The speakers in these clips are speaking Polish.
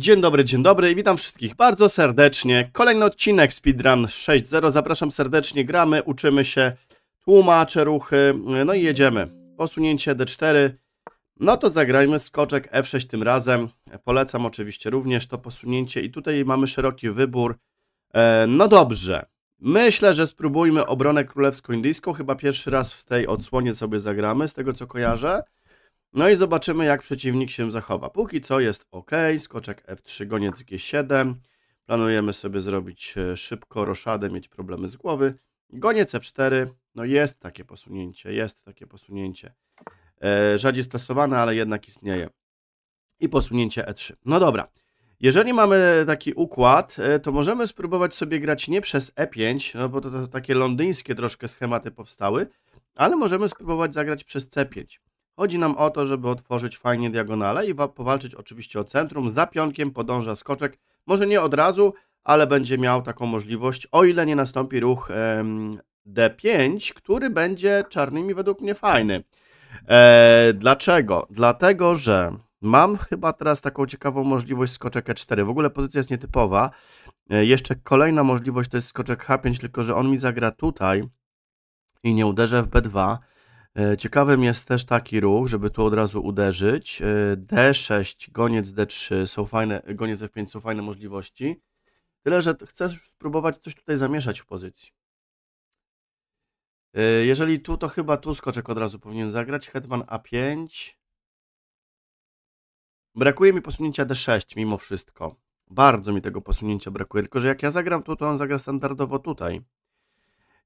Dzień dobry, dzień dobry i witam wszystkich bardzo serdecznie. Kolejny odcinek Speedrun 6.0. Zapraszam serdecznie, gramy, uczymy się, tłumaczę ruchy, no i jedziemy. Posunięcie D4, no to zagrajmy skoczek F6 tym razem. Polecam oczywiście również to posunięcie i tutaj mamy szeroki wybór. E, no dobrze, myślę, że spróbujmy obronę królewsko-indyjską, chyba pierwszy raz w tej odsłonie sobie zagramy, z tego co kojarzę. No i zobaczymy, jak przeciwnik się zachowa. Póki co jest ok, skoczek F3, goniec G7. Planujemy sobie zrobić e, szybko roszadę, mieć problemy z głowy. Goniec F4, no jest takie posunięcie, jest takie posunięcie. E, rzadziej stosowane, ale jednak istnieje. I posunięcie E3. No dobra. Jeżeli mamy taki układ, e, to możemy spróbować sobie grać nie przez E5, no bo to, to takie londyńskie troszkę schematy powstały, ale możemy spróbować zagrać przez C5. Chodzi nam o to, żeby otworzyć fajnie diagonale i powalczyć oczywiście o centrum. Za pionkiem podąża skoczek, może nie od razu, ale będzie miał taką możliwość, o ile nie nastąpi ruch em, D5, który będzie czarnymi według mnie fajny. E, dlaczego? Dlatego, że mam chyba teraz taką ciekawą możliwość skoczek E4. W ogóle pozycja jest nietypowa. E, jeszcze kolejna możliwość to jest skoczek H5, tylko że on mi zagra tutaj i nie uderzę w B2 E, ciekawym jest też taki ruch, żeby tu od razu uderzyć. E, D6, goniec D3 są fajne, goniec F5 są fajne możliwości. Tyle, że chcesz spróbować coś tutaj zamieszać w pozycji. E, jeżeli tu, to chyba tu skoczek od razu powinien zagrać. Hetman A5. Brakuje mi posunięcia D6 mimo wszystko. Bardzo mi tego posunięcia brakuje, tylko że jak ja zagram tu, to on zagra standardowo tutaj.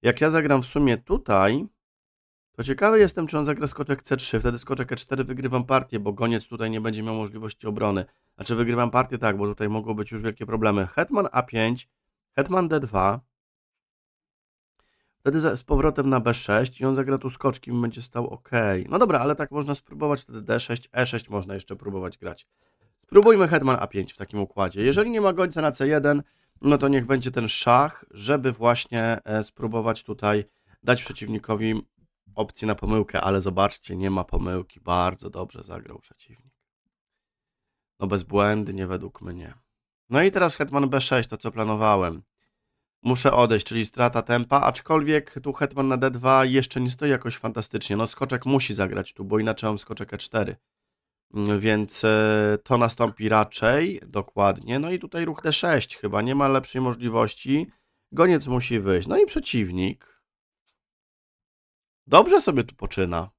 Jak ja zagram w sumie tutaj, to ciekawy jestem, czy on zagra skoczek C3, wtedy skoczek E4 wygrywam partię, bo goniec tutaj nie będzie miał możliwości obrony. Znaczy wygrywam partię tak, bo tutaj mogą być już wielkie problemy. Hetman A5, hetman D2, wtedy z powrotem na B6 i on zagra tu skoczkiem będzie stał ok. No dobra, ale tak można spróbować wtedy D6, E6 można jeszcze próbować grać. Spróbujmy hetman A5 w takim układzie. Jeżeli nie ma gońca na C1, no to niech będzie ten szach, żeby właśnie e, spróbować tutaj dać przeciwnikowi opcję na pomyłkę, ale zobaczcie, nie ma pomyłki. Bardzo dobrze zagrał przeciwnik. No bezbłędnie według mnie. No i teraz hetman b6, to co planowałem. Muszę odejść, czyli strata tempa, aczkolwiek tu hetman na d2 jeszcze nie stoi jakoś fantastycznie. No skoczek musi zagrać tu, bo inaczej mam skoczek e4. Mm, więc e, to nastąpi raczej, dokładnie. No i tutaj ruch d6 chyba, nie ma lepszej możliwości. Goniec musi wyjść. No i przeciwnik Dobrze sobie tu poczyna.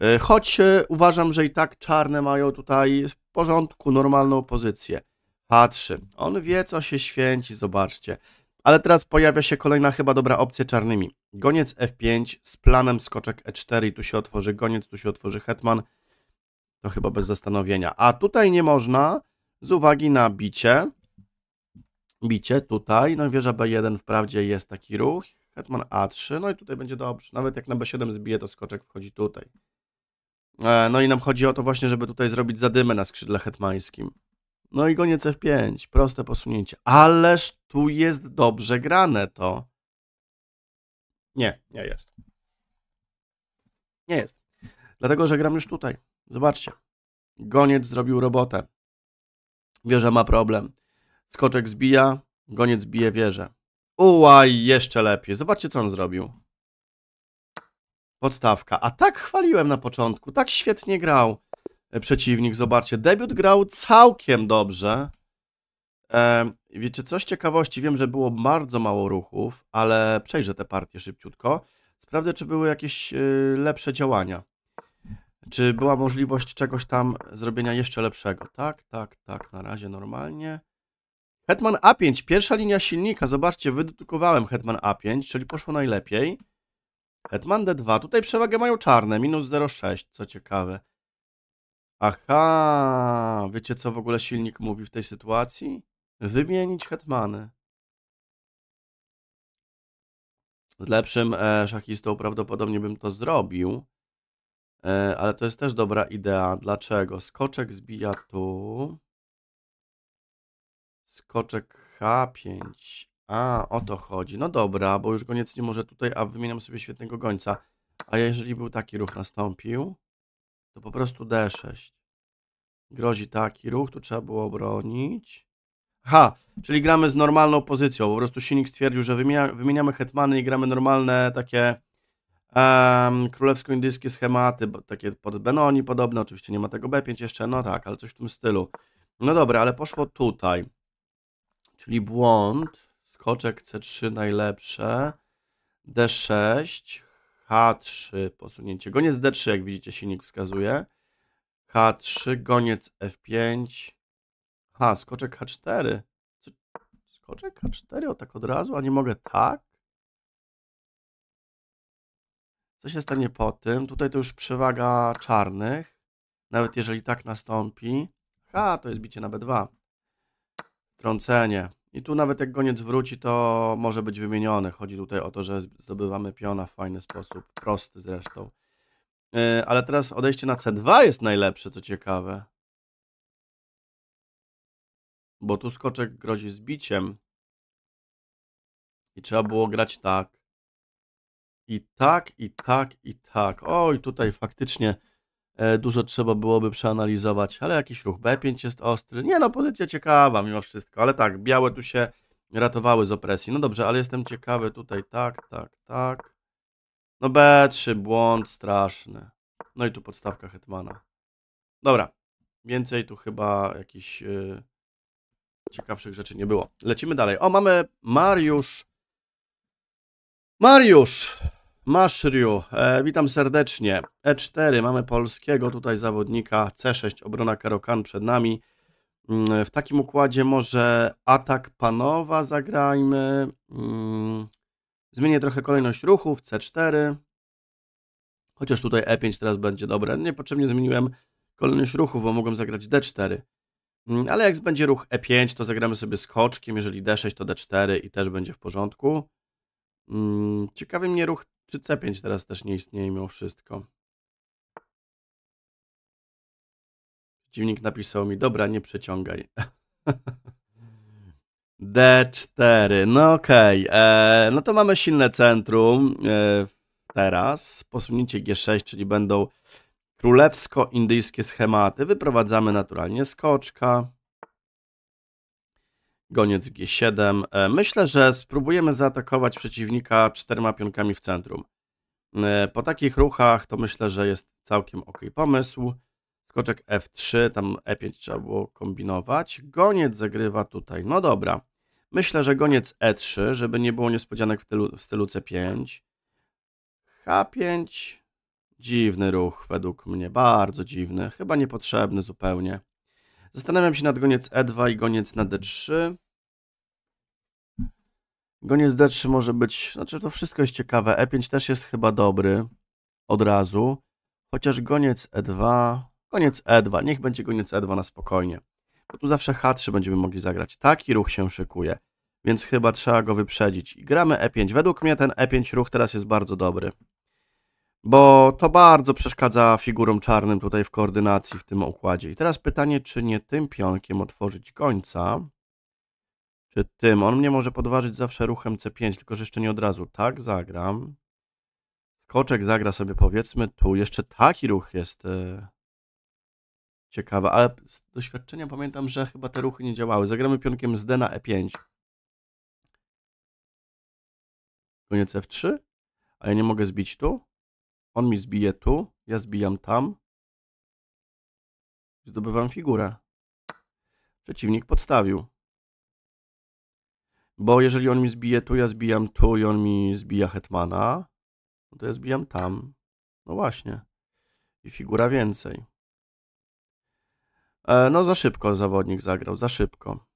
E, choć e, uważam, że i tak czarne mają tutaj w porządku normalną pozycję. Patrzy. On wie, co się święci, zobaczcie. Ale teraz pojawia się kolejna chyba dobra opcja czarnymi. Goniec F5 z planem skoczek E4 i tu się otworzy goniec, tu się otworzy hetman. To chyba bez zastanowienia. A tutaj nie można z uwagi na bicie. Bicie tutaj, no wieża B1 wprawdzie jest taki ruch, Hetman A3, no i tutaj będzie dobrze. Nawet jak na B7 zbije, to skoczek wchodzi tutaj. E, no i nam chodzi o to właśnie, żeby tutaj zrobić zadymę na skrzydle hetmańskim. No i goniec F5, proste posunięcie. Ależ tu jest dobrze grane to. Nie, nie jest. Nie jest. Dlatego, że gram już tutaj. Zobaczcie. Goniec zrobił robotę. Wieża ma problem. Skoczek zbija, goniec bije wieżę. Uła, jeszcze lepiej. Zobaczcie, co on zrobił. Podstawka. A tak chwaliłem na początku. Tak świetnie grał e, przeciwnik. Zobaczcie, debiut grał całkiem dobrze. E, wiecie, coś ciekawości. Wiem, że było bardzo mało ruchów, ale przejrzę te partie szybciutko. Sprawdzę, czy były jakieś y, lepsze działania. Czy była możliwość czegoś tam zrobienia jeszcze lepszego. Tak, tak, tak. Na razie normalnie. Hetman A5, pierwsza linia silnika. Zobaczcie, wydrukowałem Hetman A5, czyli poszło najlepiej. Hetman D2. Tutaj przewagę mają czarne, minus 0,6, co ciekawe. Aha, wiecie co w ogóle silnik mówi w tej sytuacji? Wymienić hetmany. Z lepszym e, szachistą prawdopodobnie bym to zrobił, e, ale to jest też dobra idea. Dlaczego? Skoczek zbija tu. Skoczek H5. A, o to chodzi. No dobra, bo już koniec nie może tutaj, a wymieniam sobie świetnego gońca. A jeżeli był taki ruch nastąpił, to po prostu D6. Grozi taki ruch, tu trzeba było bronić. Ha, czyli gramy z normalną pozycją. Po prostu silnik stwierdził, że wymienia, wymieniamy hetmany i gramy normalne takie um, królewsko-indyjskie schematy, bo takie pod Benoni podobne. Oczywiście nie ma tego B5 jeszcze, no tak, ale coś w tym stylu. No dobra, ale poszło tutaj czyli błąd, skoczek C3 najlepsze, D6, H3, posunięcie, goniec D3, jak widzicie silnik wskazuje, H3, goniec F5, H, skoczek H4, Co? skoczek H4, o tak od razu, a nie mogę tak? Co się stanie po tym? Tutaj to już przewaga czarnych, nawet jeżeli tak nastąpi, H to jest bicie na B2 trącenie. I tu nawet jak goniec wróci, to może być wymieniony. Chodzi tutaj o to, że zdobywamy piona w fajny sposób, prosty zresztą. E, ale teraz odejście na C2 jest najlepsze, co ciekawe. Bo tu skoczek grozi zbiciem. I trzeba było grać tak. I tak, i tak, i tak. Oj, tutaj faktycznie E, dużo trzeba byłoby przeanalizować, ale jakiś ruch B5 jest ostry. Nie no, pozycja ciekawa mimo wszystko, ale tak, białe tu się ratowały z opresji. No dobrze, ale jestem ciekawy tutaj, tak, tak, tak. No B3, błąd straszny. No i tu podstawka Hetmana. Dobra, więcej tu chyba jakichś yy, ciekawszych rzeczy nie było. Lecimy dalej. O, mamy Mariusz. Mariusz! Maszriu, e, witam serdecznie. E4, mamy polskiego tutaj zawodnika, C6, obrona Karokan przed nami. Mm, w takim układzie może atak panowa zagrajmy. Mm, zmienię trochę kolejność ruchów, C4. Chociaż tutaj E5 teraz będzie dobre. Niepotrzebnie zmieniłem kolejność ruchów, bo mogłem zagrać D4. Mm, ale jak będzie ruch E5, to zagramy sobie skoczkiem. Jeżeli D6, to D4 i też będzie w porządku. Ciekawy mnie ruch czy C5 teraz też nie istnieje mimo wszystko? Dziwnik napisał mi, dobra, nie przeciągaj. D4, no okej. Okay. E, no to mamy silne centrum e, teraz. Posunięcie G6, czyli będą królewsko-indyjskie schematy. Wyprowadzamy naturalnie skoczka goniec G7. E, myślę, że spróbujemy zaatakować przeciwnika czterema pionkami w centrum. E, po takich ruchach to myślę, że jest całkiem ok pomysł. Skoczek F3, tam E5 trzeba było kombinować. Goniec zagrywa tutaj, no dobra. Myślę, że goniec E3, żeby nie było niespodzianek w, tylu, w stylu C5. H5, dziwny ruch według mnie, bardzo dziwny, chyba niepotrzebny zupełnie. Zastanawiam się nad goniec E2 i goniec na D3. Goniec D3 może być, znaczy to wszystko jest ciekawe. E5 też jest chyba dobry od razu. Chociaż goniec E2, goniec E2, niech będzie goniec E2 na spokojnie. Bo tu zawsze H3 będziemy mogli zagrać. Taki ruch się szykuje, więc chyba trzeba go wyprzedzić. I gramy E5. Według mnie ten E5 ruch teraz jest bardzo dobry bo to bardzo przeszkadza figurom czarnym tutaj w koordynacji w tym układzie. I teraz pytanie, czy nie tym pionkiem otworzyć końca, czy tym. On mnie może podważyć zawsze ruchem C5, tylko że jeszcze nie od razu. Tak zagram. Skoczek zagra sobie powiedzmy tu. Jeszcze taki ruch jest e, ciekawy, ale z doświadczenia pamiętam, że chyba te ruchy nie działały. Zagramy pionkiem z D na E5. Koniec F3? A ja nie mogę zbić tu? On mi zbije tu, ja zbijam tam. Zdobywam figurę. Przeciwnik podstawił. Bo jeżeli on mi zbije tu, ja zbijam tu i on mi zbija hetmana, no to ja zbijam tam. No właśnie. I figura więcej. E, no za szybko zawodnik zagrał, za szybko.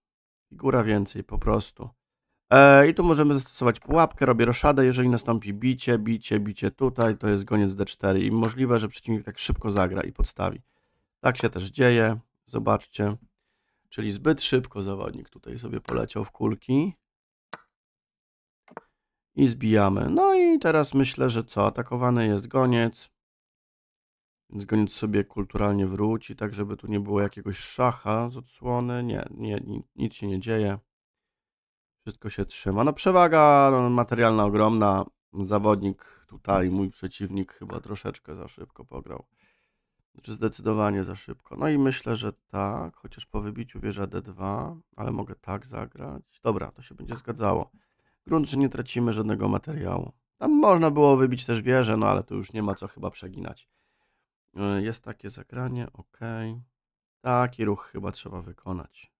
Figura więcej po prostu. E, I tu możemy zastosować pułapkę, robię roszadę, jeżeli nastąpi bicie, bicie, bicie tutaj, to jest goniec d4 i możliwe, że przeciwnik tak szybko zagra i podstawi. Tak się też dzieje, zobaczcie. Czyli zbyt szybko zawodnik tutaj sobie poleciał w kulki. I zbijamy. No i teraz myślę, że co? Atakowany jest goniec. Więc goniec sobie kulturalnie wróci, tak żeby tu nie było jakiegoś szacha z odsłony. Nie, nie nic się nie dzieje. Wszystko się trzyma. No przewaga no, materialna ogromna. Zawodnik tutaj, mój przeciwnik chyba troszeczkę za szybko pograł. Znaczy zdecydowanie za szybko. No i myślę, że tak, chociaż po wybiciu wieża D2, ale mogę tak zagrać. Dobra, to się będzie zgadzało. Grunt, że nie tracimy żadnego materiału. Tam można było wybić też wieżę, no ale to już nie ma co chyba przeginać. Y, jest takie zagranie, ok. Taki ruch chyba trzeba wykonać.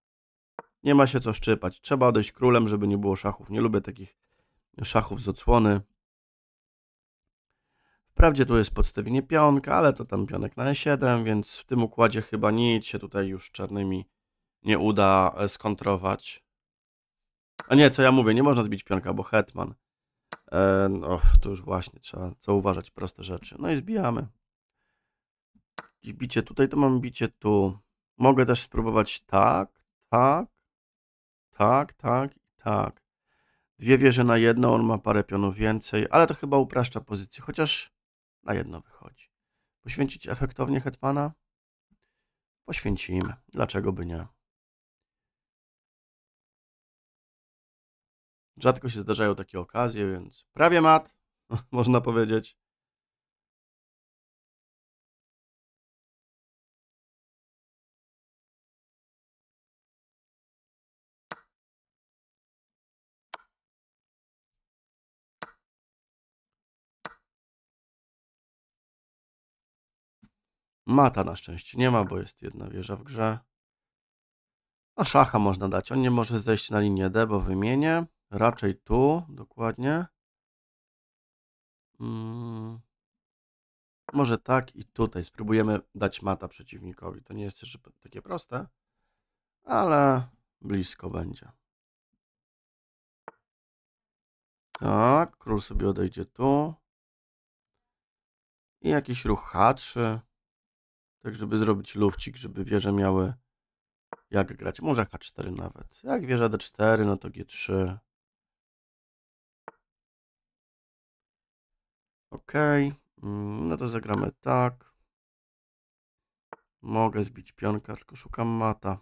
Nie ma się co szczypać. Trzeba odejść królem, żeby nie było szachów. Nie lubię takich szachów z odsłony. Wprawdzie tu jest podstawienie pionka, ale to tam pionek na e7, więc w tym układzie chyba nic się tutaj już czarnymi nie uda e, skontrować. A nie, co ja mówię, nie można zbić pionka, bo hetman. E, no, tu już właśnie trzeba co uważać proste rzeczy. No i zbijamy. I bicie tutaj, to mam bicie tu. Mogę też spróbować tak, tak. Tak, tak tak. Dwie wieże na jedną, on ma parę pionów więcej, ale to chyba upraszcza pozycję, chociaż na jedno wychodzi. Poświęcić efektownie Hetmana? Poświęcimy. Dlaczego by nie? Rzadko się zdarzają takie okazje, więc prawie mat, można powiedzieć. Mata na szczęście nie ma, bo jest jedna wieża w grze. A szacha można dać. On nie może zejść na linię D, bo wymienię. Raczej tu, dokładnie. Hmm. Może tak i tutaj. Spróbujemy dać mata przeciwnikowi. To nie jest jeszcze takie proste, ale blisko będzie. Tak, król sobie odejdzie tu. I jakiś ruch H3. Tak, żeby zrobić lufcik, żeby wieże miały jak grać. Może H4 nawet. Jak wieża D4, no to G3. Ok, mm, no to zagramy tak. Mogę zbić pionka, tylko szukam mata.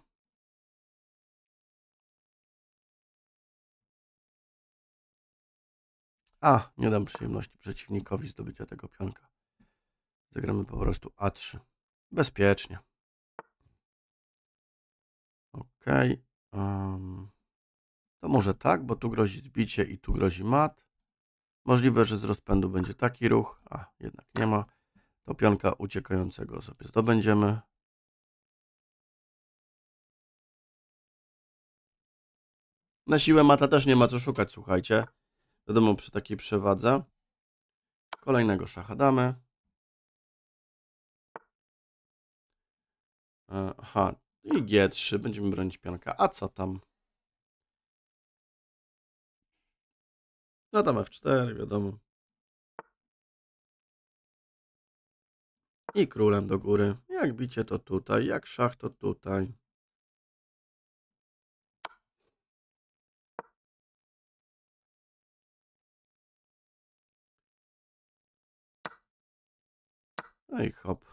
A, nie dam przyjemności przeciwnikowi zdobycia tego pionka. Zagramy po prostu A3. Bezpiecznie. Ok. Um, to może tak, bo tu grozi zbicie i tu grozi mat. Możliwe, że z rozpędu będzie taki ruch, a jednak nie ma. To pionka uciekającego sobie zdobędziemy. Na siłę mata też nie ma co szukać, słuchajcie. Wiadomo, przy takiej przewadze. Kolejnego szacha damy. E, aha, i G3, będziemy bronić pionka. A co tam? No tam F4, wiadomo. I królem do góry. Jak bicie to tutaj, jak szach to tutaj. No i hop.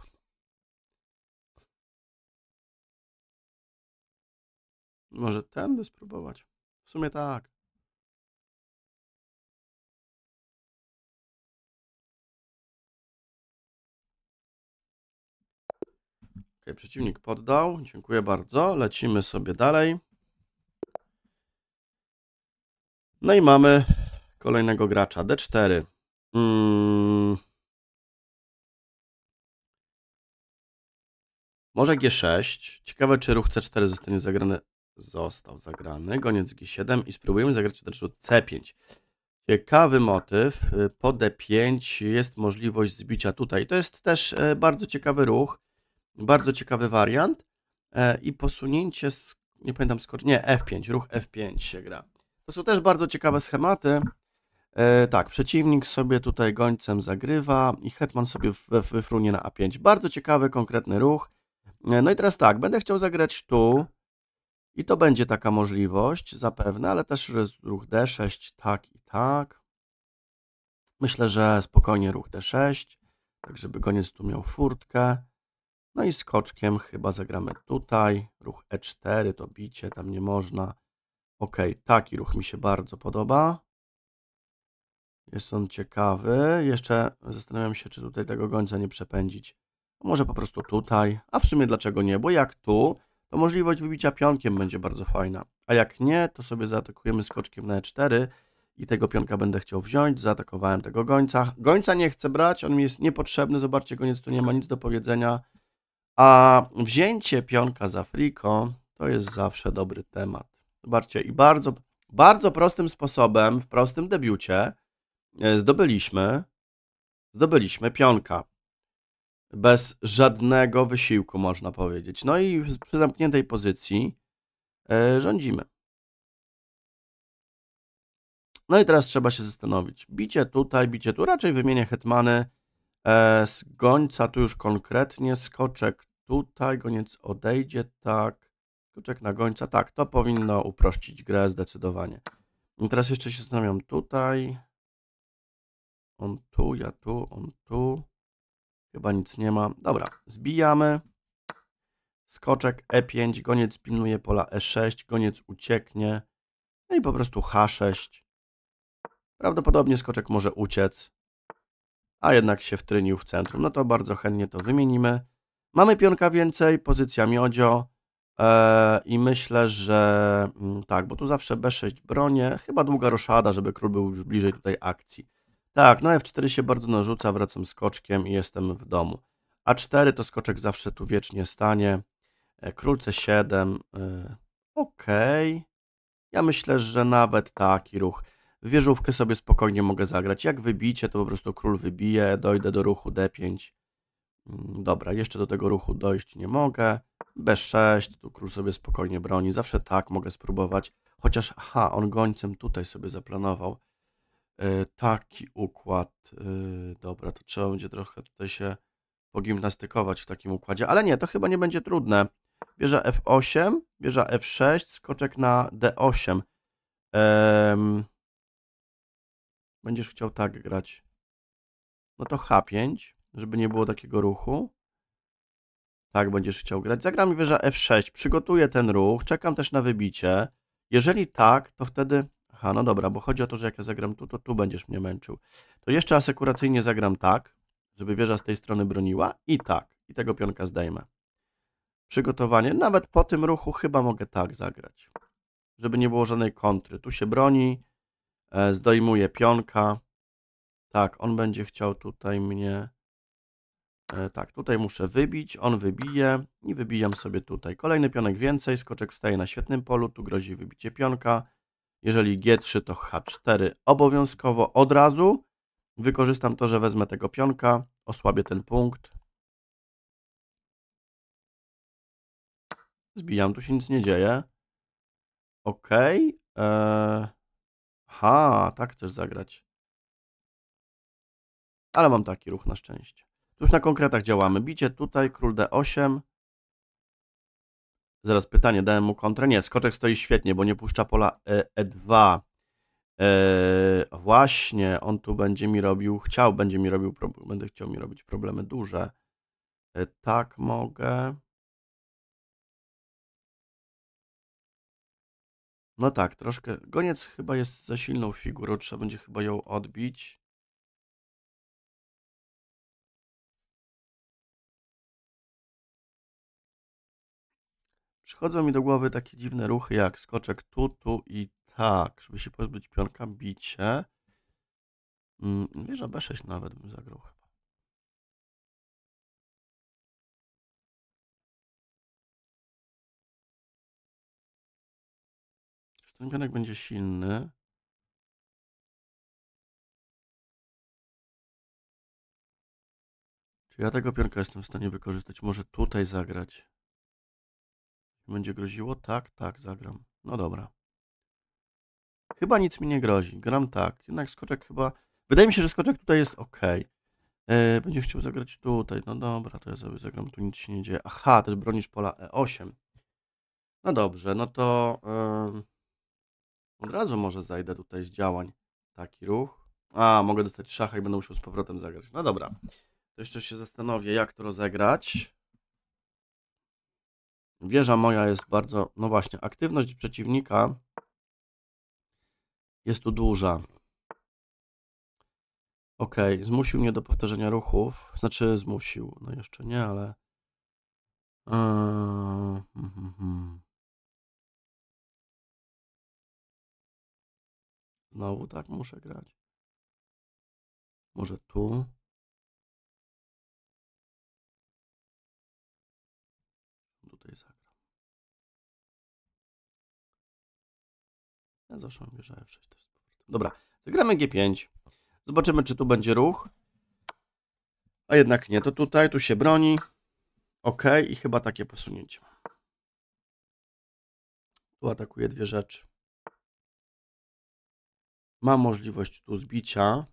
Może tędy spróbować? W sumie tak. Ok, przeciwnik poddał. Dziękuję bardzo. Lecimy sobie dalej. No i mamy kolejnego gracza. D4. Hmm. Może G6. Ciekawe, czy ruch C4 zostanie zagrany został zagrany. Goniec G7 i spróbujemy zagrać od C5. Ciekawy motyw. Po D5 jest możliwość zbicia tutaj. To jest też e, bardzo ciekawy ruch, bardzo ciekawy wariant. E, I posunięcie, nie pamiętam skocz, nie, F5, ruch F5 się gra. To są też bardzo ciekawe schematy. E, tak, przeciwnik sobie tutaj gońcem zagrywa i hetman sobie wyfrunie na A5. Bardzo ciekawy, konkretny ruch. No i teraz tak, będę chciał zagrać tu, i to będzie taka możliwość zapewne, ale też ruch D6, tak i tak. Myślę, że spokojnie ruch D6, tak żeby koniec tu miał furtkę. No i skoczkiem chyba zagramy tutaj. Ruch E4 to bicie, tam nie można. Ok, taki ruch mi się bardzo podoba. Jest on ciekawy. Jeszcze zastanawiam się, czy tutaj tego gońca nie przepędzić. Może po prostu tutaj. A w sumie dlaczego nie? Bo jak tu, to możliwość wybicia pionkiem będzie bardzo fajna. A jak nie, to sobie zaatakujemy skoczkiem na e4 i tego pionka będę chciał wziąć. Zaatakowałem tego gońca. Gońca nie chcę brać, on mi jest niepotrzebny. Zobaczcie, koniec tu nie ma nic do powiedzenia. A wzięcie pionka za friko to jest zawsze dobry temat. Zobaczcie, i bardzo, bardzo prostym sposobem, w prostym debiucie e, zdobyliśmy, zdobyliśmy pionka bez żadnego wysiłku, można powiedzieć. No i przy zamkniętej pozycji e, rządzimy. No i teraz trzeba się zastanowić. Bicie tutaj, bicie tu. Raczej wymienię hetmany e, z gońca, tu już konkretnie. Skoczek tutaj, goniec odejdzie, tak. Skoczek na gońca, tak. To powinno uprościć grę zdecydowanie. I teraz jeszcze się zastanawiam tutaj. On tu, ja tu, on tu. Chyba nic nie ma. Dobra, zbijamy. Skoczek E5, goniec pilnuje pola E6, goniec ucieknie. No i po prostu H6. Prawdopodobnie skoczek może uciec, a jednak się wtrynił w centrum. No to bardzo chętnie to wymienimy. Mamy pionka więcej, pozycja miodzio e, i myślę, że mm, tak, bo tu zawsze B6 bronię. chyba długa roszada, żeby król był już bliżej tutaj akcji. Tak, no F4 się bardzo narzuca, wracam skoczkiem i jestem w domu. A4 to skoczek zawsze tu wiecznie stanie. Król C7, ok. okej. Ja myślę, że nawet taki ruch. Wieżówkę sobie spokojnie mogę zagrać. Jak wybicie, to po prostu król wybije, dojdę do ruchu D5. Mm, dobra, jeszcze do tego ruchu dojść nie mogę. B6, tu król sobie spokojnie broni. Zawsze tak mogę spróbować. Chociaż, ha, on gońcem tutaj sobie zaplanował. E, taki układ. E, dobra, to trzeba będzie trochę tutaj się pogimnastykować w takim układzie, ale nie, to chyba nie będzie trudne. Wieża F8, wieża F6, skoczek na D8. będziesz chciał tak grać. No to H5, żeby nie było takiego ruchu. Tak będziesz chciał grać. Zagram wieża F6, przygotuję ten ruch, czekam też na wybicie. Jeżeli tak, to wtedy Aha, no dobra, bo chodzi o to, że jak ja zagram tu, to tu będziesz mnie męczył. To jeszcze asekuracyjnie zagram tak, żeby wieża z tej strony broniła i tak. I tego pionka zdejmę. Przygotowanie. Nawet po tym ruchu chyba mogę tak zagrać. Żeby nie było żadnej kontry. Tu się broni, e, zdejmuje pionka. Tak, on będzie chciał tutaj mnie... E, tak, tutaj muszę wybić, on wybije i wybijam sobie tutaj. Kolejny pionek więcej, skoczek wstaje na świetnym polu, tu grozi wybicie pionka. Jeżeli G3 to H4 obowiązkowo od razu. Wykorzystam to, że wezmę tego pionka, osłabię ten punkt. Zbijam, tu się nic nie dzieje. Ok. Eee... Ha, tak chcesz zagrać. Ale mam taki ruch na szczęście. Tuż na konkretach działamy. Bicie tutaj, król D8. Zaraz pytanie, dałem mu kontrę? Nie, skoczek stoi świetnie, bo nie puszcza pola E2. E e, właśnie, on tu będzie mi robił, chciał, będzie mi robił, będę chciał mi robić problemy duże. E, tak mogę. No tak, troszkę. Goniec chyba jest za silną figurą, trzeba będzie chyba ją odbić. Przychodzą mi do głowy takie dziwne ruchy jak skoczek tu, tu i tak, żeby się pozbyć pionka, bicie. Mm, wieża B6 nawet bym zagrał chyba. Czy ten pionek będzie silny? Czy ja tego pionka jestem w stanie wykorzystać? Może tutaj zagrać? Będzie groziło? Tak, tak, zagram. No dobra. Chyba nic mi nie grozi. Gram tak. Jednak skoczek chyba... Wydaje mi się, że skoczek tutaj jest ok. Yy, e, będziesz chciał zagrać tutaj. No dobra, to ja sobie zagram. Tu nic się nie dzieje. Aha, też bronisz pola E8. No dobrze, no to... Yy, od razu może zajdę tutaj z działań. Taki ruch. A, mogę dostać szacha i będę musiał z powrotem zagrać. No dobra. To jeszcze się zastanowię, jak to rozegrać. Wieża moja jest bardzo, no właśnie, aktywność przeciwnika jest tu duża. Ok, zmusił mnie do powtarzania ruchów. Znaczy, zmusił. No jeszcze nie, ale. E, hm, hm, hm. Znowu tak muszę grać. Może tu. Ja zawsze mam wieżę F6 też Dobra, zagramy G5. Zobaczymy, czy tu będzie ruch. A jednak nie, to tutaj, tu się broni. Ok, i chyba takie posunięcie. Tu atakuje dwie rzeczy. Ma możliwość tu zbicia.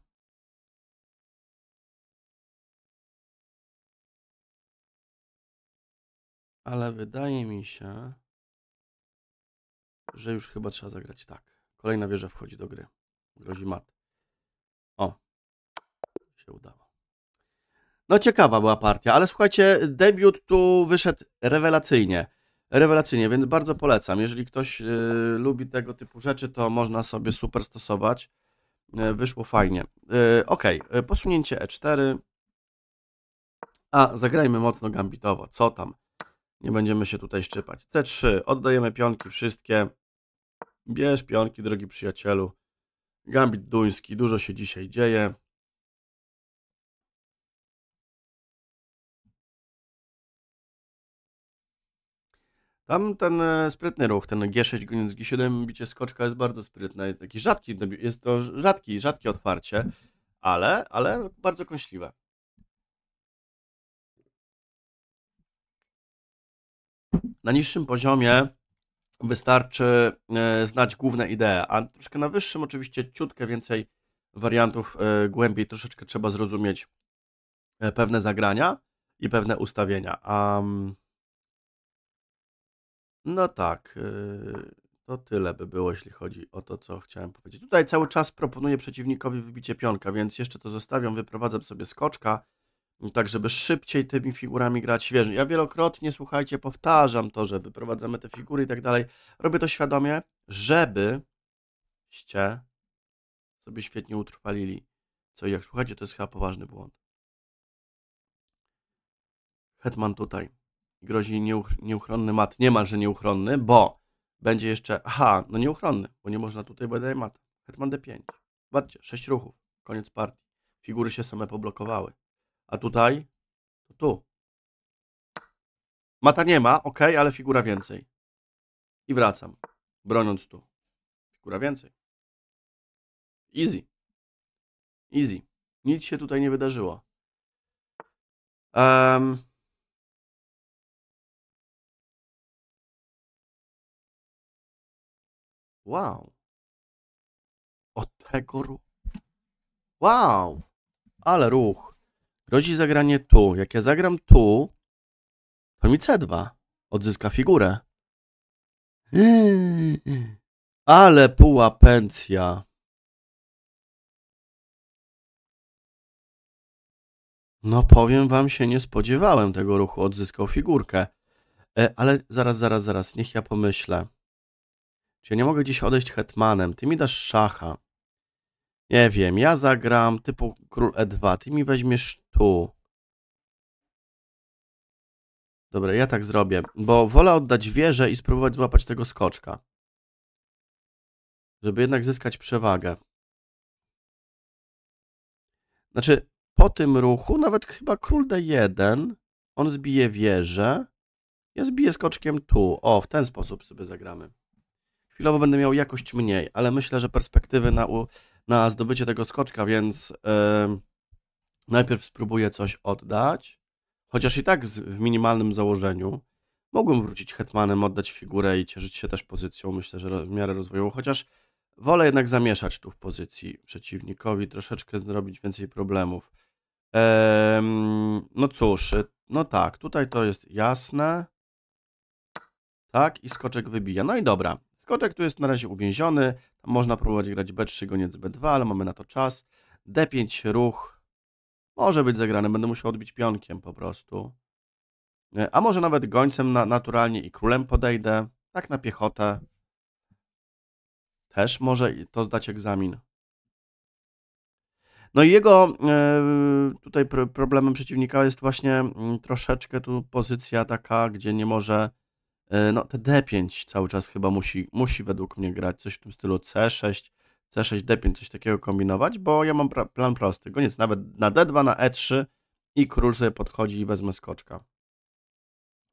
Ale wydaje mi się, że już chyba trzeba zagrać tak. Kolejna wieża wchodzi do gry. Grozi mat. O, się udało. No ciekawa była partia, ale słuchajcie, debiut tu wyszedł rewelacyjnie. Rewelacyjnie, więc bardzo polecam. Jeżeli ktoś y, lubi tego typu rzeczy, to można sobie super stosować. Y, wyszło fajnie. Y, ok, posunięcie E4. A, zagrajmy mocno gambitowo. Co tam? Nie będziemy się tutaj szczypać. C3, oddajemy pionki wszystkie. Bierz pionki, drogi przyjacielu. Gambit duński, dużo się dzisiaj dzieje. Tam ten e, sprytny ruch, ten G6 goniąc G7, bicie skoczka jest bardzo sprytne. Jest, taki rzadki, no, jest to rzadki, rzadkie otwarcie, ale, ale bardzo kąśliwe. Na niższym poziomie Wystarczy e, znać główne idee, a troszkę na wyższym oczywiście ciutkę więcej wariantów e, głębiej, troszeczkę trzeba zrozumieć e, pewne zagrania i pewne ustawienia. Um, no tak, to tyle by było, jeśli chodzi o to, co chciałem powiedzieć. Tutaj cały czas proponuję przeciwnikowi wybicie pionka, więc jeszcze to zostawiam, wyprowadzam sobie skoczka, tak żeby szybciej tymi figurami grać. Wiesz, ja wielokrotnie, słuchajcie, powtarzam to, że wyprowadzamy te figury i tak dalej. Robię to świadomie, żebyście sobie świetnie utrwalili. Co i jak słuchajcie, to jest chyba poważny błąd. Hetman tutaj. Grozi nieuch nieuchronny mat, niemalże nieuchronny, bo będzie jeszcze, aha, no nieuchronny, bo nie można tutaj badać mat. Hetman D5. Zobaczcie, 6 ruchów, koniec partii. Figury się same poblokowały. A tutaj? Tu. Mata nie ma, ok, ale figura więcej. I wracam, broniąc tu. Figura więcej. Easy. Easy. Nic się tutaj nie wydarzyło. Um, Wow. Od tego ruch, Wow. Ale ruch grozi zagranie tu. Jak ja zagram tu, to mi C2 odzyska figurę. Ale pułapencja. No powiem wam, się nie spodziewałem tego ruchu. Odzyskał figurkę. E, ale zaraz, zaraz, zaraz. Niech ja pomyślę. Czy ja nie mogę dziś odejść hetmanem? Ty mi dasz szacha. Nie wiem, ja zagram typu król e2, ty mi weźmiesz tu. Dobra, ja tak zrobię, bo wolę oddać wieżę i spróbować złapać tego skoczka. Żeby jednak zyskać przewagę. Znaczy, po tym ruchu nawet chyba król d1, on zbije wieżę, ja zbiję skoczkiem tu. O, w ten sposób sobie zagramy. Chwilowo będę miał jakość mniej, ale myślę, że perspektywy na, na zdobycie tego skoczka, więc yy, najpierw spróbuję coś oddać, chociaż i tak z, w minimalnym założeniu. Mogłem wrócić hetmanem, oddać figurę i cieszyć się też pozycją, myślę, że w miarę rozwoju, chociaż wolę jednak zamieszać tu w pozycji przeciwnikowi, troszeczkę zrobić więcej problemów. no cóż, y, no tak, tutaj to jest jasne. Tak, i skoczek wybija. No i dobra, Skoczek tu jest na razie uwięziony. Można próbować grać B3, goniec B2, ale mamy na to czas. D5 ruch. Może być zagrany, będę musiał odbić pionkiem po prostu. E, a może nawet gońcem na, naturalnie i królem podejdę. Tak na piechotę. Też może to zdać egzamin. No i jego e, tutaj problemem przeciwnika jest właśnie mm, troszeczkę tu pozycja taka, gdzie nie może E, no, te D5 cały czas chyba musi, musi według mnie grać. Coś w tym stylu C6, C6, D5, coś takiego kombinować, bo ja mam pra, plan prosty. Koniec, nawet na D2, na E3 i król sobie podchodzi i wezmę skoczka.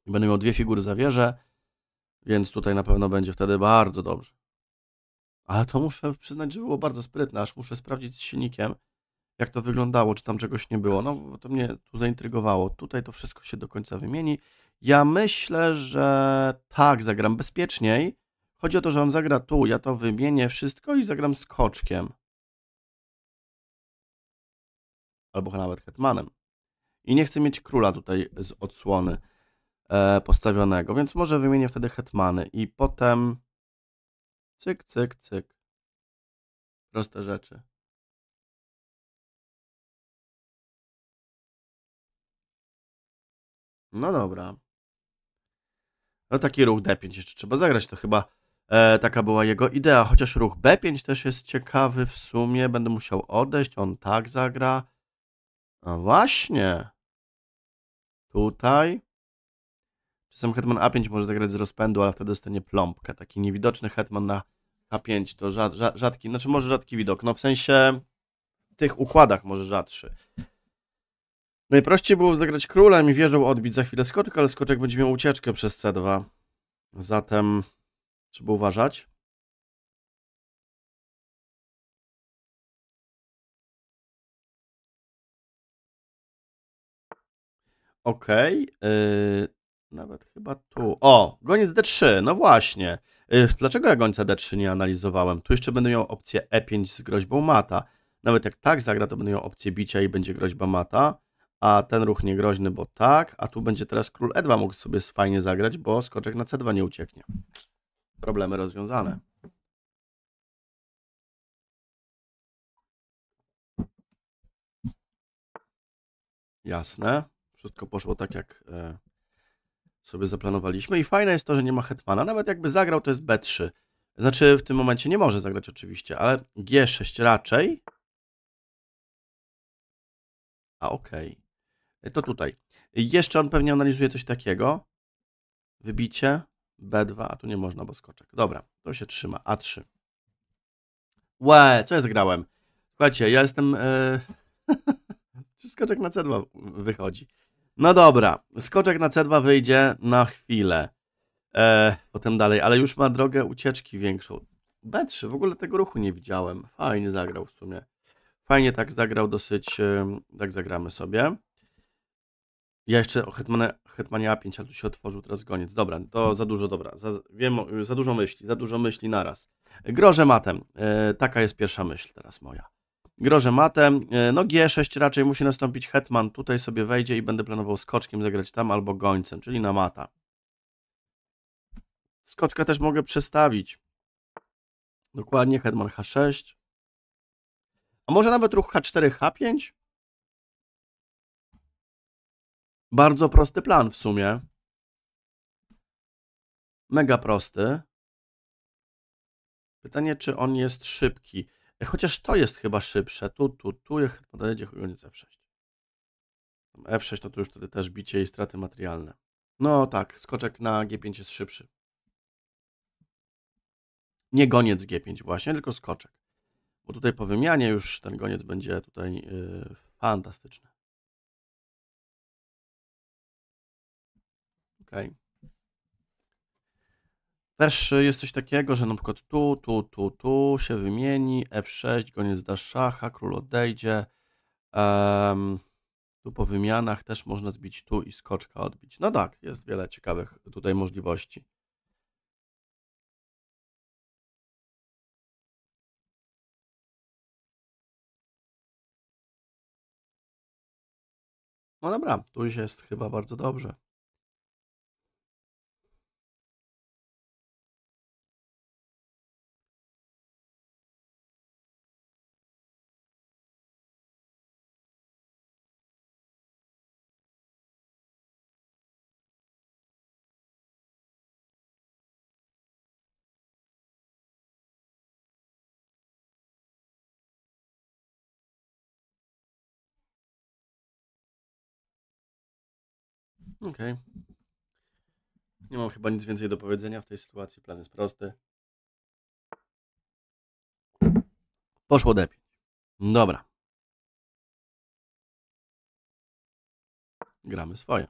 I będę miał dwie figury za wieżę, więc tutaj na pewno będzie wtedy bardzo dobrze. Ale to muszę przyznać, że było bardzo sprytne, aż muszę sprawdzić z silnikiem, jak to wyglądało, czy tam czegoś nie było. No, bo to mnie tu zaintrygowało. Tutaj to wszystko się do końca wymieni. Ja myślę, że tak, zagram bezpieczniej. Chodzi o to, że on zagra tu, ja to wymienię wszystko i zagram skoczkiem. Albo nawet hetmanem. I nie chcę mieć króla tutaj z odsłony e, postawionego, więc może wymienię wtedy hetmany i potem cyk, cyk, cyk. Proste rzeczy. No dobra. No taki ruch D5 jeszcze trzeba zagrać, to chyba e, taka była jego idea. Chociaż ruch B5 też jest ciekawy w sumie. Będę musiał odejść, on tak zagra. A właśnie. Tutaj. Czasem hetman A5 może zagrać z rozpędu, ale wtedy dostanie plombkę. Taki niewidoczny hetman na a 5 to rzad, rzadki, znaczy może rzadki widok. No w sensie w tych układach może rzadszy. Najprościej było zagrać królem i wieżą odbić za chwilę skoczek, ale skoczek będzie miał ucieczkę przez C2. Zatem trzeba uważać. Ok, yy, nawet chyba tu. O, goniec D3, no właśnie. Yy, dlaczego ja gońca D3 nie analizowałem? Tu jeszcze będę miał opcję E5 z groźbą mata. Nawet jak tak zagra, to będę miał opcję bicia i będzie groźba mata a ten ruch niegroźny, bo tak, a tu będzie teraz król E2 mógł sobie fajnie zagrać, bo skoczek na C2 nie ucieknie. Problemy rozwiązane. Jasne. Wszystko poszło tak, jak e, sobie zaplanowaliśmy. I fajne jest to, że nie ma hetmana. Nawet jakby zagrał, to jest B3. Znaczy, w tym momencie nie może zagrać oczywiście, ale G6 raczej. A okej. Okay to tutaj. Jeszcze on pewnie analizuje coś takiego. Wybicie, B2, a tu nie można, bo skoczek. Dobra, to się trzyma, A3. Łe, co ja zgrałem? Słuchajcie, ja jestem... Yy... skoczek na C2 wychodzi? No dobra, skoczek na C2 wyjdzie na chwilę. E, potem dalej, ale już ma drogę ucieczki większą. B3, w ogóle tego ruchu nie widziałem. Fajnie zagrał w sumie. Fajnie tak zagrał, dosyć, e, tak zagramy sobie. Ja jeszcze o Hetmanie, Hetmanie A5, ale tu się otworzył teraz goniec. Dobra, to za dużo, dobra. Za, wiem, za dużo myśli, za dużo myśli naraz. Groże matem. E, taka jest pierwsza myśl teraz moja. Groże matem. E, no G6 raczej musi nastąpić Hetman. Tutaj sobie wejdzie i będę planował skoczkiem zagrać tam albo gońcem, czyli na mata. Skoczka też mogę przestawić. Dokładnie, Hetman H6. A może nawet ruch H4, H5? Bardzo prosty plan w sumie. Mega prosty. Pytanie, czy on jest szybki. Chociaż to jest chyba szybsze. Tu, tu, tu jak podejdzie goniec F6. F6 no to już wtedy też bicie i straty materialne. No tak, skoczek na G5 jest szybszy. Nie goniec G5 właśnie, tylko skoczek. Bo tutaj po wymianie już ten goniec będzie tutaj yy, fantastyczny. Okej. Okay. Też jest coś takiego, że na przykład tu, tu, tu, tu się wymieni, F6, goniec da szacha, król odejdzie. Um, tu po wymianach też można zbić tu i skoczka odbić. No tak, jest wiele ciekawych tutaj możliwości. No dobra, tu już jest chyba bardzo dobrze. Okej. Okay. Nie mam chyba nic więcej do powiedzenia w tej sytuacji. Plan jest prosty. Poszło d Dobra. Gramy swoje.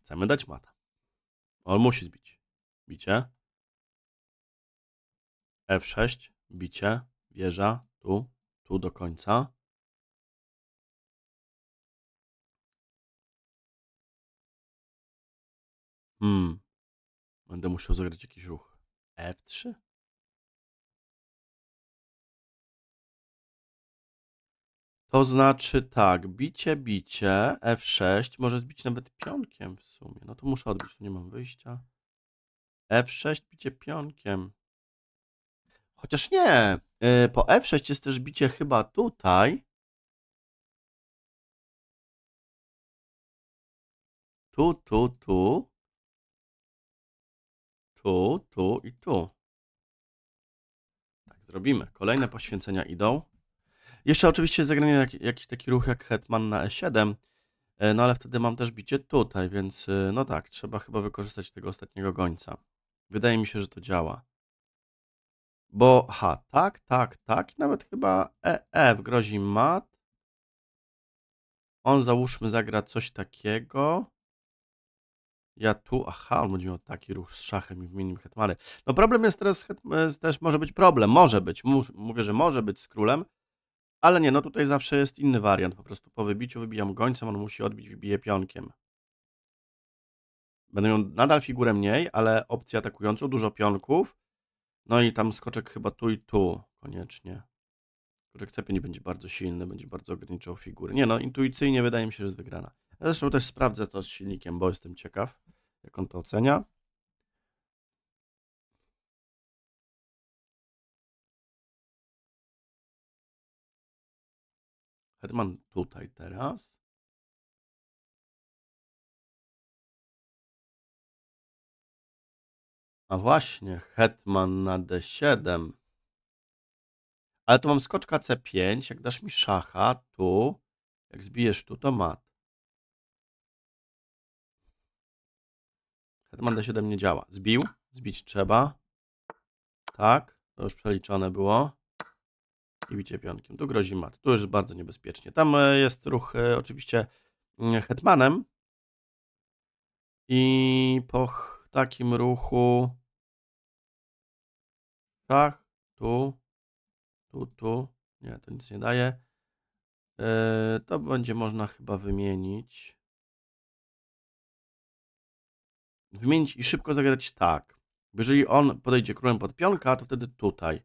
Chcemy dać mata. On musi zbić. Bicie. F6. Bicie. Wieża. Tu. Tu do końca. Hmm. Będę musiał zagrać jakiś ruch. F3? To znaczy tak, bicie, bicie, F6, może zbić nawet pionkiem w sumie. No to muszę odbić, tu nie mam wyjścia. F6, bicie pionkiem. Chociaż nie, y, po F6 jest też bicie chyba tutaj. Tu, tu, tu tu, tu i tu. Tak zrobimy. Kolejne poświęcenia idą. Jeszcze oczywiście zagranie jak, jakiś taki ruch jak Hetman na E7, e, no ale wtedy mam też bicie tutaj, więc e, no tak, trzeba chyba wykorzystać tego ostatniego gońca. Wydaje mi się, że to działa. Bo ha, tak, tak, tak i nawet chyba EF e grozi mat. On załóżmy zagra coś takiego. Ja tu, aha, on będzie miał taki ruch z szachem i wymienił hetmany. No problem jest teraz, e, też może być problem, może być, mówię, że może być z królem, ale nie, no tutaj zawsze jest inny wariant, po prostu po wybiciu wybijam gońcem, on musi odbić, wybije pionkiem. Będę miał nadal figurę mniej, ale opcję atakującą, dużo pionków, no i tam skoczek chyba tu i tu koniecznie. Skoczek C5 będzie bardzo silny, będzie bardzo ograniczał figury. Nie no, intuicyjnie wydaje mi się, że jest wygrana zresztą też sprawdzę to z silnikiem, bo jestem ciekaw, jak on to ocenia. Hetman tutaj teraz. A właśnie, Hetman na D7. Ale to mam skoczka C5. Jak dasz mi szacha tu, jak zbijesz tu, to mat. Hetman D7 nie działa. Zbił. Zbić trzeba. Tak. To już przeliczone było. I bicie pionkiem. Tu grozi mat. Tu już bardzo niebezpiecznie. Tam e, jest ruch e, oczywiście mm, hetmanem. I po takim ruchu tak, tu, tu, tu. Nie, to nic nie daje. E, to będzie można chyba wymienić. wymienić i szybko zagrać tak. Bo jeżeli on podejdzie królem pod pionka, to wtedy tutaj.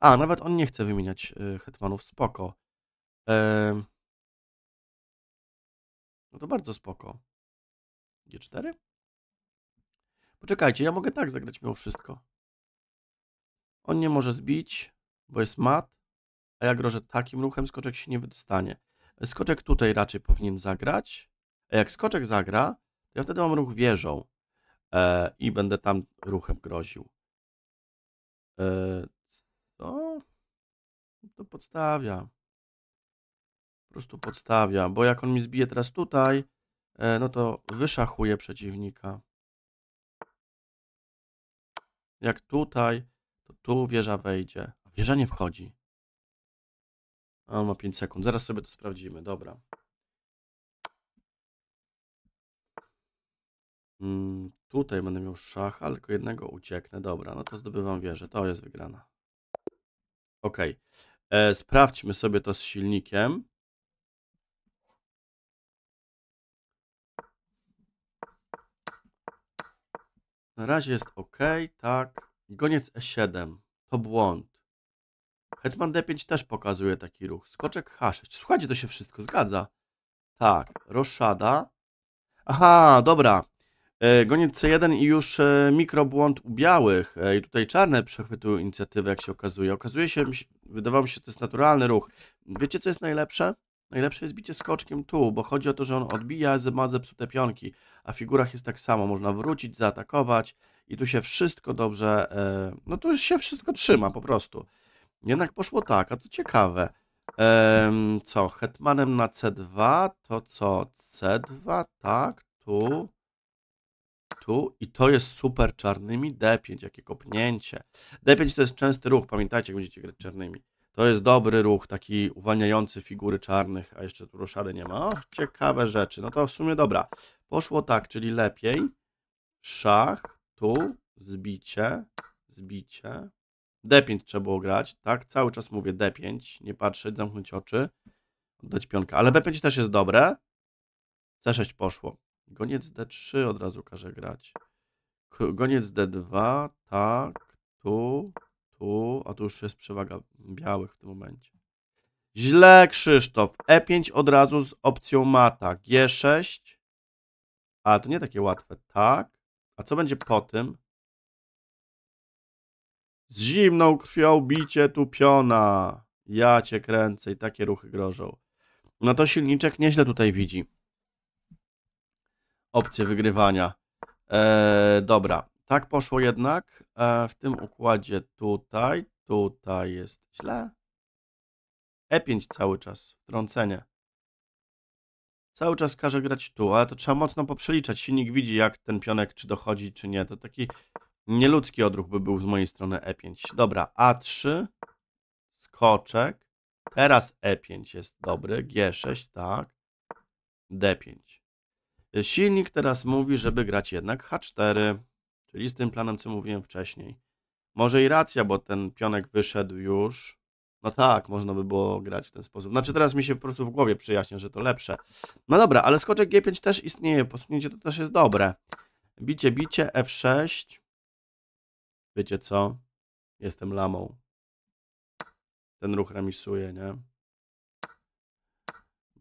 A, nawet on nie chce wymieniać y, hetmanów, spoko. No to bardzo spoko. G4? Poczekajcie, ja mogę tak zagrać mimo wszystko. On nie może zbić, bo jest mat, a ja grożę takim ruchem, skoczek się nie wydostanie. Skoczek tutaj raczej powinien zagrać. A jak skoczek zagra, to ja wtedy mam ruch wieżą e, i będę tam ruchem groził. E, no, To podstawia. Po prostu podstawia, bo jak on mi zbije teraz tutaj, e, no to wyszachuje przeciwnika. Jak tutaj, to tu wieża wejdzie. A wieża nie wchodzi. A on ma 5 sekund. Zaraz sobie to sprawdzimy. Dobra. Mm, tutaj będę miał szacha, ale tylko jednego ucieknę. Dobra, no to zdobywam wieżę. To jest wygrana. Ok. E, sprawdźmy sobie to z silnikiem. Na razie jest ok, tak. Goniec E7. To błąd. Hetman D5 też pokazuje taki ruch. Skoczek H6. Słuchajcie, to się wszystko zgadza. Tak, roszada. Aha, dobra. E, Goniec C1 i już e, mikrobłąd u białych. E, I tutaj czarne przechwytują inicjatywę, jak się okazuje. Okazuje się, wydawało mi się, że to jest naturalny ruch. Wiecie, co jest najlepsze? Najlepsze jest bicie skoczkiem tu, bo chodzi o to, że on odbija, ma zepsute pionki, a w figurach jest tak samo. Można wrócić, zaatakować i tu się wszystko dobrze, no tu się wszystko trzyma po prostu. Jednak poszło tak, a to ciekawe. Co, hetmanem na C2, to co, C2, tak, tu i to jest super czarnymi D5, jakie kopnięcie. D5 to jest częsty ruch, pamiętajcie, jak będziecie grać czarnymi. To jest dobry ruch, taki uwalniający figury czarnych, a jeszcze tu roszady nie ma. O, ciekawe rzeczy. No to w sumie dobra. Poszło tak, czyli lepiej. Szach, tu, zbicie, zbicie. D5 trzeba było grać, tak? Cały czas mówię D5, nie patrzeć, zamknąć oczy, oddać pionka. Ale B5 też jest dobre. C6 poszło. Goniec D3 od razu każe grać. Goniec D2, tak, tu, tu, a tu już jest przewaga białych w tym momencie. Źle, Krzysztof. E5 od razu z opcją mata. G6. A, to nie takie łatwe. Tak. A co będzie po tym? Z zimną krwią bicie tu piona. Ja cię kręcę i takie ruchy grożą. No to silniczek nieźle tutaj widzi opcję wygrywania. E, dobra, tak poszło jednak. E, w tym układzie tutaj, tutaj jest źle. E5 cały czas, wtrącenie. Cały czas każe grać tu, ale to trzeba mocno poprzeliczać. Silnik widzi, jak ten pionek czy dochodzi, czy nie. To taki nieludzki odruch by był z mojej strony E5. Dobra, A3, skoczek. Teraz E5 jest dobry, G6, tak. D5. Silnik teraz mówi, żeby grać jednak H4, czyli z tym planem, co mówiłem wcześniej. Może i racja, bo ten pionek wyszedł już. No tak, można by było grać w ten sposób. Znaczy teraz mi się po prostu w głowie przyjaśnia, że to lepsze. No dobra, ale skoczek G5 też istnieje, posunięcie to też jest dobre. Bicie, bicie, F6. Wiecie co? Jestem lamą. Ten ruch remisuje, nie?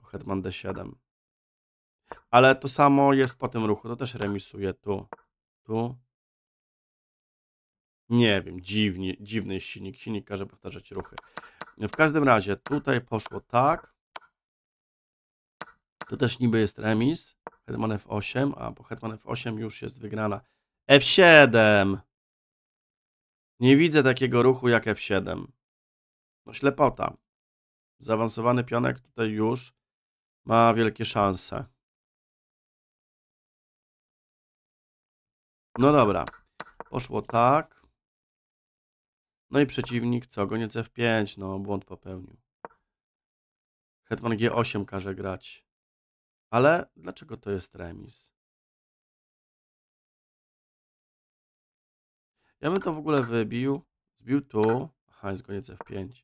Hetman D7. Ale to samo jest po tym ruchu. To też remisuje tu, tu. Nie wiem, dziwnie, dziwny jest silnik. Silnik każe powtarzać ruchy. W każdym razie tutaj poszło tak. Tu też niby jest remis. Hetman F8, a po Hetman F8 już jest wygrana. F7! Nie widzę takiego ruchu jak F7. No ślepota. Zaawansowany pionek tutaj już ma wielkie szanse. No dobra. Poszło tak. No i przeciwnik co? Goniec F5. No, błąd popełnił. Hetman G8 każe grać. Ale dlaczego to jest remis? Ja bym to w ogóle wybił. Zbił tu. Aha, jest goniec F5.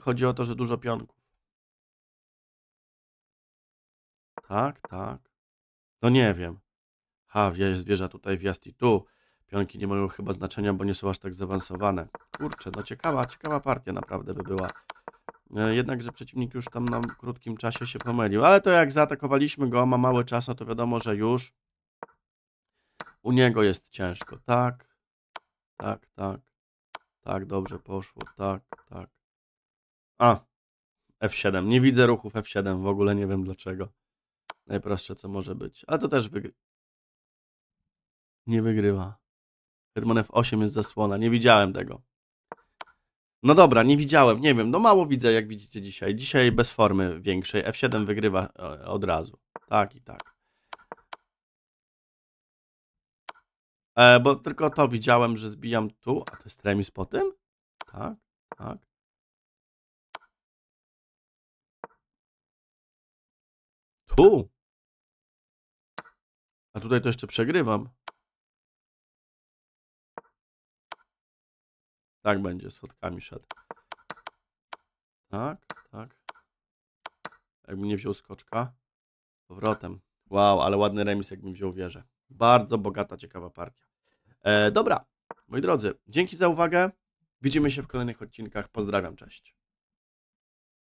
Chodzi o to, że dużo pionków. Tak, tak. No nie wiem. Aha, wjaźń zwierza tutaj, wjazd i tu. Pionki nie mają chyba znaczenia, bo nie są aż tak zaawansowane. Kurczę, no ciekawa, ciekawa partia naprawdę by była. E, Jednakże przeciwnik już tam na krótkim czasie się pomylił. Ale to jak zaatakowaliśmy go, ma mały czas, no to wiadomo, że już u niego jest ciężko. Tak, tak, tak, tak, dobrze poszło, tak, tak. A, F7. Nie widzę ruchów F7, w ogóle nie wiem dlaczego. Najprostsze, co może być. Ale to też wygry nie wygrywa. Hetman F8 jest zasłona. Nie widziałem tego. No dobra, nie widziałem, nie wiem. No mało widzę, jak widzicie dzisiaj. Dzisiaj bez formy większej. F7 wygrywa e, od razu. Tak i tak. E, bo tylko to widziałem, że zbijam tu. A to jest remis po tym? Tak, tak. Tu. A tutaj to jeszcze przegrywam. Tak będzie, schodkami szedł. Tak, tak. Jakbym nie wziął skoczka. Powrotem. Wow, ale ładny remis, jakbym wziął wieżę. Bardzo bogata, ciekawa partia. E, dobra, moi drodzy, dzięki za uwagę. Widzimy się w kolejnych odcinkach. Pozdrawiam, cześć.